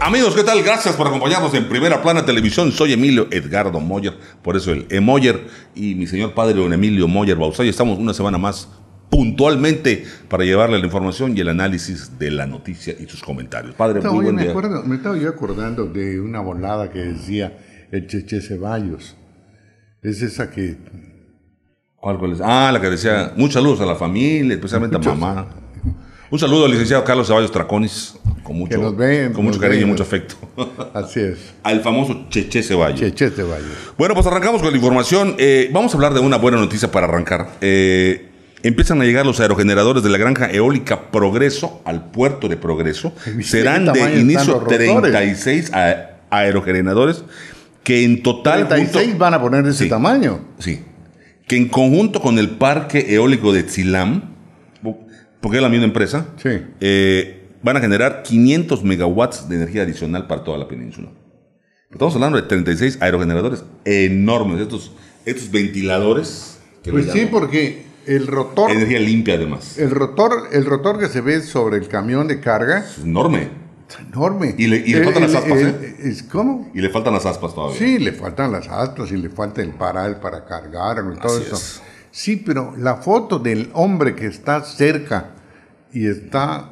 Amigos, ¿qué tal? Gracias por acompañarnos en Primera Plana Televisión. Soy Emilio Edgardo Moyer, por eso el Emoyer y mi señor padre don Emilio Moyer Bausay. Estamos una semana más puntualmente para llevarle la información y el análisis de la noticia y sus comentarios. Padre, muy buen me, me estaba yo acordando de una volada que decía el Cheche Ceballos. Es esa que... ¿Cuál, es? Ah, la que decía, muchos saludos a la familia, especialmente a mamá. Un saludo al licenciado Carlos Ceballos Traconis, con mucho, con mucho cariño y mucho afecto. Así es. Al famoso Cheche Ceballos. Cheche Ceballos. Bueno, pues arrancamos con la información. Eh, vamos a hablar de una buena noticia para arrancar. Eh, empiezan a llegar los aerogeneradores de la granja eólica Progreso al puerto de Progreso. Serán de inicio 36 aerogeneradores que en total... 36 van a poner de ese tamaño. Sí. Que en conjunto con el parque eólico de Tzilam, porque es la misma empresa, eh, van a generar 500 megawatts de energía adicional para toda la península. Estamos hablando de 36 aerogeneradores enormes, estos, estos ventiladores. pues sí, porque el rotor. Energía limpia, además. El rotor, el rotor que se ve sobre el camión de carga. Es enorme. enorme. Y le, y faltan eh, las aspas, eh, ¿eh? Y le faltan las aspas todavía. Sí, le faltan las aspas y le falta el paral para cargar y todo eso. Sí, pero la foto del hombre que está cerca y está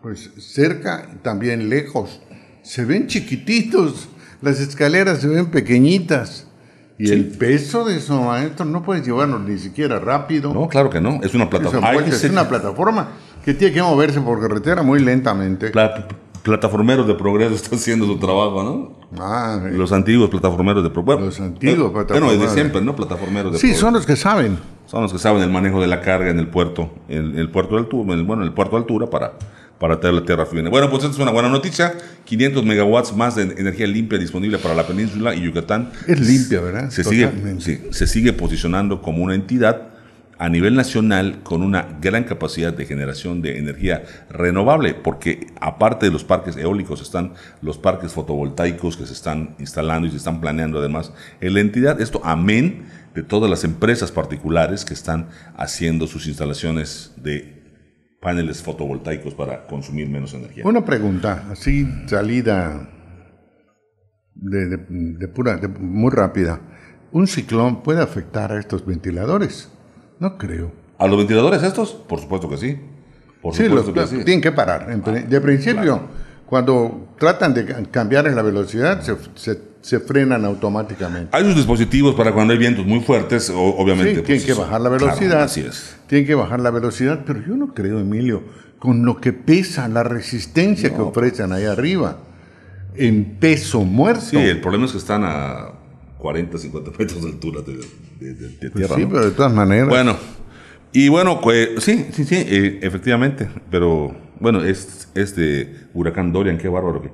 pues cerca y también lejos. Se ven chiquititos, las escaleras se ven pequeñitas. Y el peso de esos maestro, no puedes llevarnos ni siquiera rápido. No, claro que no. Es una plataforma. es una plataforma que tiene que moverse por carretera muy lentamente. plataformeros de progreso están haciendo su trabajo, ¿no? Ah, los antiguos plataformeros de progreso. Los antiguos eh, plataformeros. Bueno, desde siempre, ¿no? Plataformeros de progreso. Sí, son los que saben. Son los que saben el manejo de la carga en el puerto, en el, puerto de altura, bueno, el puerto de altura para para tener la tierra firme. Bueno, pues esta es una buena noticia. 500 megawatts más de energía limpia disponible para la península y Yucatán. Es limpia, ¿verdad? Se sigue, se sigue posicionando como una entidad a nivel nacional con una gran capacidad de generación de energía renovable, porque aparte de los parques eólicos están los parques fotovoltaicos que se están instalando y se están planeando además en la entidad. Esto amén de todas las empresas particulares que están haciendo sus instalaciones de paneles fotovoltaicos para consumir menos energía. Una pregunta, así salida de, pura, de, muy rápida. ¿Un ciclón puede afectar a estos ventiladores? No creo. ¿A los ventiladores estos? Por supuesto que sí. sí, los, tienen que parar. Ah, de principio, cuando tratan de cambiar en la velocidad, se, frenan automáticamente. Hay unos dispositivos para cuando hay vientos muy fuertes, obviamente. Sí, tienen pues, que bajar la velocidad. es. Tienen que bajar la velocidad, pero yo no creo, Emilio, con lo que pesa la resistencia que pues. ofrecen ahí arriba, en peso muerto. Sí, el problema es que están a 40, 50 metros de altura de, pues tierra. sí, pero de todas maneras. Bueno, y bueno, pues, sí, sí, sí, eh, efectivamente, pero bueno, es este huracán Dorian, qué bárbaro. Que,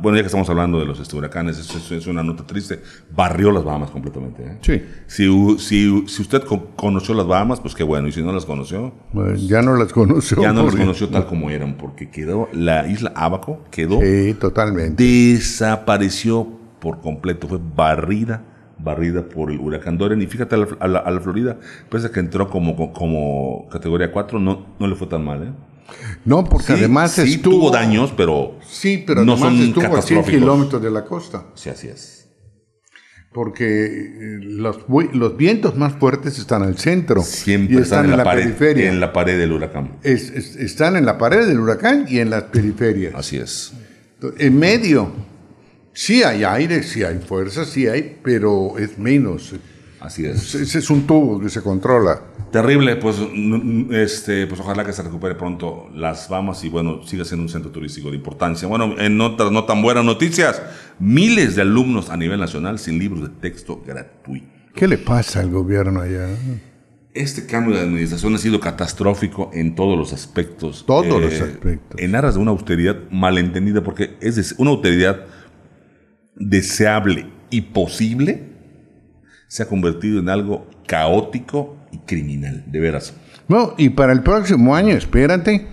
bueno, ya que estamos hablando de los este, huracanes, es, es, una nota triste. Barrió las Bahamas completamente. ¿eh? Sí. Si, si, si usted conoció las Bahamas, pues qué bueno. Y si no las conoció. ya no las conoció. Ya no las conoció tal como eran, porque quedó la isla Abaco, quedó. Sí, totalmente. Desapareció por completo, fue barrida barrida por el huracán Dorian. Y fíjate a la, Florida, pese a que entró como, como, categoría 4, no, no le fue tan mal. ¿eh? No, porque además sí estuvo, tuvo daños, pero sí, pero no además son estuvo a 100 kilómetros de la costa. Sí, así es. Porque eh, los, vientos más fuertes están al centro. Siempre y están, en, la, pared, periferia. En la pared del huracán. están en la pared del huracán y en las periferias. Así es. En medio, sí hay aire, sí hay fuerza, sí hay, pero es menos. Eh, Así es. Ese es un tubo que se controla. Terrible, pues, este, pues ojalá que se recupere pronto las famas y bueno, siga siendo un centro turístico de importancia. Bueno, en otras no tan buenas noticias, miles de alumnos a nivel nacional sin libros de texto gratuito. ¿Qué le pasa al gobierno allá? Este cambio de administración ha sido catastrófico en todos los aspectos. Todos los eh, aspectos. En aras de una austeridad malentendida, porque es una austeridad deseable y posible se ha convertido en algo caótico y criminal, de veras. No, y para el próximo año, espérate.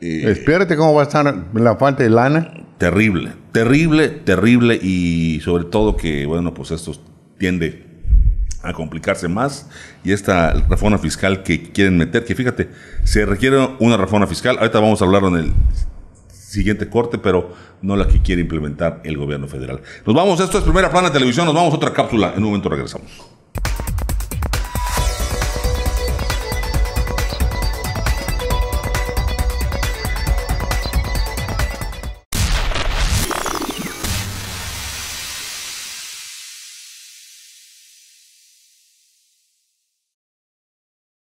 Eh, espérate cómo va a estar la falta de lana. Terrible, terrible, terrible y sobre todo que, bueno, pues esto tiende a complicarse más y esta reforma fiscal que quieren meter, que fíjate, se requiere una reforma fiscal, ahorita vamos a hablar en el siguiente corte, pero no la que quiere implementar el gobierno federal. Nos vamos, esto es Primera Plana Televisión, nos vamos a otra cápsula, en un momento regresamos.